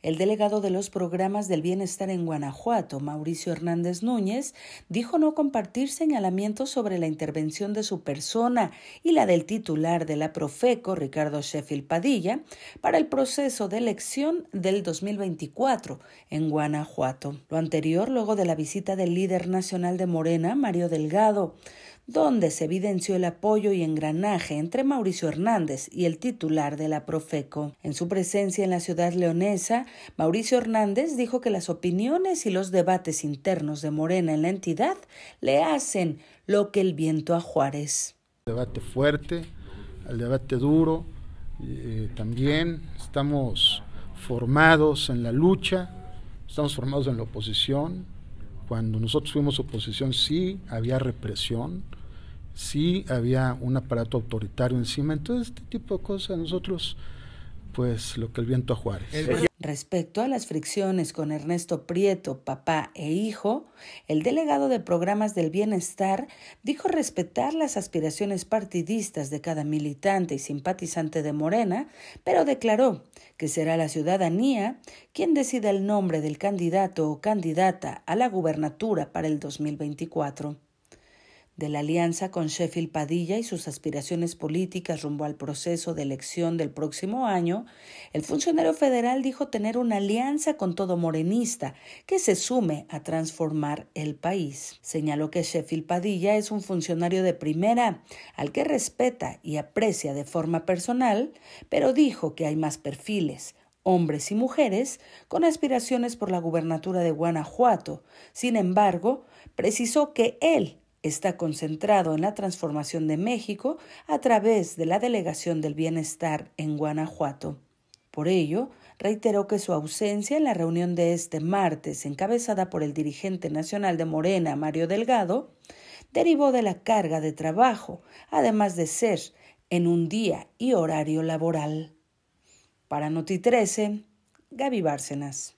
El delegado de los programas del bienestar en Guanajuato, Mauricio Hernández Núñez, dijo no compartir señalamientos sobre la intervención de su persona y la del titular de la Profeco, Ricardo Sheffield Padilla, para el proceso de elección del 2024 en Guanajuato. Lo anterior luego de la visita del líder nacional de Morena, Mario Delgado donde se evidenció el apoyo y engranaje entre Mauricio Hernández y el titular de la Profeco. En su presencia en la ciudad leonesa, Mauricio Hernández dijo que las opiniones y los debates internos de Morena en la entidad le hacen lo que el viento a Juárez. Debate fuerte, el debate duro, eh, también estamos formados en la lucha, estamos formados en la oposición. Cuando nosotros fuimos oposición sí había represión, sí había un aparato autoritario encima. Entonces, este tipo de cosas nosotros, pues lo que el viento a Juárez. Eh, Respecto a las fricciones con Ernesto Prieto, papá e hijo, el delegado de programas del bienestar dijo respetar las aspiraciones partidistas de cada militante y simpatizante de Morena, pero declaró que será la ciudadanía quien decida el nombre del candidato o candidata a la gubernatura para el 2024 de la alianza con Sheffield Padilla y sus aspiraciones políticas rumbo al proceso de elección del próximo año, el funcionario federal dijo tener una alianza con todo morenista que se sume a transformar el país. Señaló que Sheffield Padilla es un funcionario de primera al que respeta y aprecia de forma personal, pero dijo que hay más perfiles hombres y mujeres con aspiraciones por la gubernatura de Guanajuato. Sin embargo, precisó que él está concentrado en la transformación de México a través de la Delegación del Bienestar en Guanajuato. Por ello, reiteró que su ausencia en la reunión de este martes, encabezada por el dirigente nacional de Morena, Mario Delgado, derivó de la carga de trabajo, además de ser en un día y horario laboral. Para Noti 13, Gaby Bárcenas.